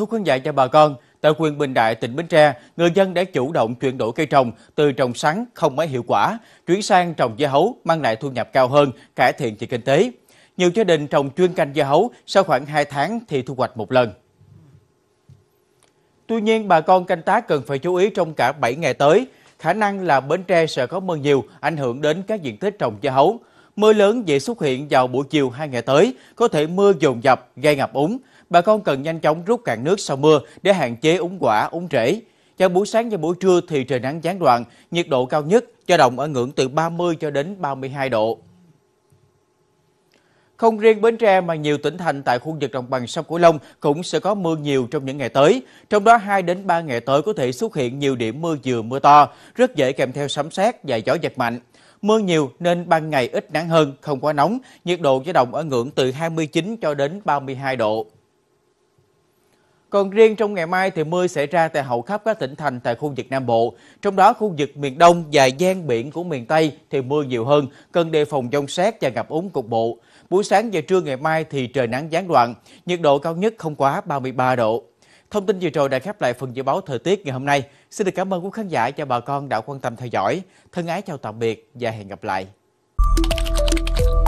thuốc hướng dạy cho bà con. Tại huyện Bình Đại, tỉnh Bến Tre, người dân đã chủ động chuyển đổi cây trồng từ trồng sắn không mấy hiệu quả, chuyển sang trồng dưa hấu mang lại thu nhập cao hơn, cải thiện về kinh tế. Nhiều gia đình trồng chuyên canh dưa hấu, sau khoảng 2 tháng thì thu hoạch một lần. Tuy nhiên, bà con canh tác cần phải chú ý trong cả 7 ngày tới. Khả năng là Bến Tre sẽ có mưa nhiều, ảnh hưởng đến các diện tích trồng dưa hấu. Mưa lớn dễ xuất hiện vào buổi chiều hai ngày tới, có thể mưa dồn dập, gây ngập úng. Bà con cần nhanh chóng rút cạn nước sau mưa để hạn chế úng quả, úng rễ. Vào buổi sáng và buổi trưa thì trời nắng gián đoạn, nhiệt độ cao nhất cho động ở ngưỡng từ 30 cho đến 32 độ. Không riêng Bến Tre mà nhiều tỉnh thành tại khu vực đồng bằng sông Cửu Long cũng sẽ có mưa nhiều trong những ngày tới. Trong đó 2 đến 3 ngày tới có thể xuất hiện nhiều điểm mưa vừa mưa to, rất dễ kèm theo sấm sét và gió giật mạnh. Mưa nhiều nên ban ngày ít nắng hơn, không quá nóng, nhiệt độ dao động ở ngưỡng từ 29 cho đến 32 độ. Còn riêng trong ngày mai thì mưa xảy ra tại hầu khắp các tỉnh thành tại khu vực Nam Bộ. Trong đó khu vực miền Đông và gian biển của miền Tây thì mưa nhiều hơn, cần đề phòng dông xét và ngập úng cục bộ. Buổi sáng và trưa ngày mai thì trời nắng gián đoạn, nhiệt độ cao nhất không quá 33 độ. Thông tin vừa rồi đã khép lại phần dự báo thời tiết ngày hôm nay. Xin được cảm ơn quý khán giả và bà con đã quan tâm theo dõi. Thân ái chào tạm biệt và hẹn gặp lại.